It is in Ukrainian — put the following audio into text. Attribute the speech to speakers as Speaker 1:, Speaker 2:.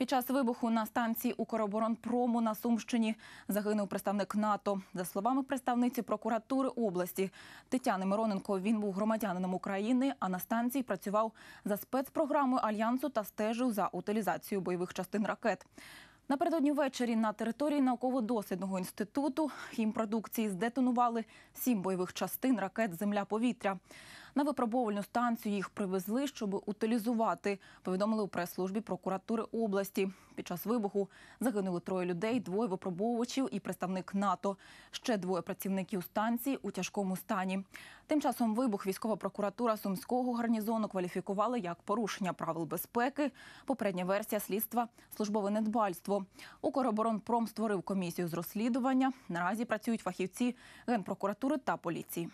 Speaker 1: Під час вибуху на станції Укроборонпрому на Сумщині загинув представник НАТО. За словами представниці прокуратури області Тетяни Мироненко, він був громадянином України, а на станції працював за спецпрограмою альянсу та стежив за утилізацією бойових частин ракет. Напередодні ввечері на території науково-дослідного інституту хімпродукції здетонували сім бойових частин ракет Земля повітря. На випробувальну станцію їх привезли, щоб утилізувати. Повідомили у прес-службі прокуратури області. Під час вибуху загинули троє людей, двоє випробовувачів і представник НАТО. Ще двоє працівників станції у тяжкому стані. Тим часом вибух військова прокуратура сумського гарнізону кваліфікувала як порушення правил безпеки. Попередня версія слідства службове недбальство. Укроборонпром створив комісію з розслідування. Наразі працюють фахівці генпрокуратури та поліції.